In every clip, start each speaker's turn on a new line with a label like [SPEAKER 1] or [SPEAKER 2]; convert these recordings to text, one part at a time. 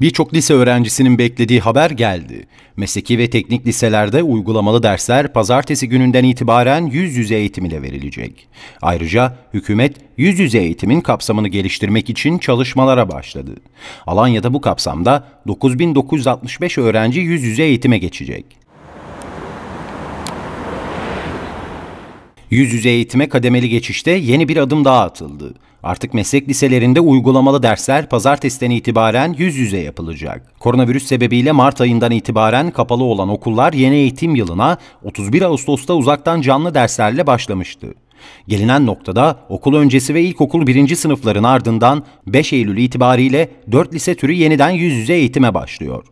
[SPEAKER 1] Birçok lise öğrencisinin beklediği haber geldi. Mesleki ve teknik liselerde uygulamalı dersler pazartesi gününden itibaren yüz yüze eğitim ile verilecek. Ayrıca hükümet yüz yüze eğitimin kapsamını geliştirmek için çalışmalara başladı. Alanya'da bu kapsamda 9965 öğrenci yüz yüze eğitime geçecek. Yüz yüze eğitime kademeli geçişte yeni bir adım daha atıldı. Artık meslek liselerinde uygulamalı dersler pazartesiden itibaren yüz yüze yapılacak. Koronavirüs sebebiyle Mart ayından itibaren kapalı olan okullar yeni eğitim yılına 31 Ağustos'ta uzaktan canlı derslerle başlamıştı. Gelinen noktada okul öncesi ve ilkokul birinci sınıfların ardından 5 Eylül itibariyle 4 lise türü yeniden yüz yüze eğitime başlıyor.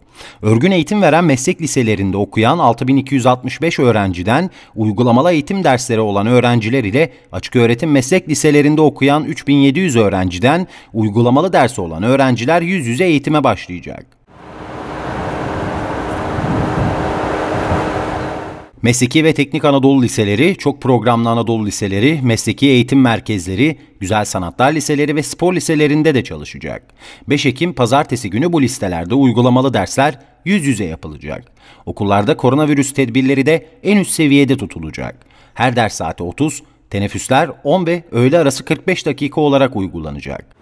[SPEAKER 1] Örgün eğitim veren meslek liselerinde okuyan 6265 öğrenciden uygulamalı eğitim dersleri olan öğrenciler ile açık öğretim meslek liselerinde okuyan 3700 öğrenciden uygulamalı dersi olan öğrenciler yüz yüze eğitime başlayacak. Mesleki ve Teknik Anadolu Liseleri, Çok Programlı Anadolu Liseleri, Mesleki Eğitim Merkezleri, Güzel Sanatlar Liseleri ve Spor Liselerinde de çalışacak. 5 Ekim pazartesi günü bu listelerde uygulamalı dersler yüz yüze yapılacak. Okullarda koronavirüs tedbirleri de en üst seviyede tutulacak. Her ders saati 30, teneffüsler 10 ve öğle arası 45 dakika olarak uygulanacak.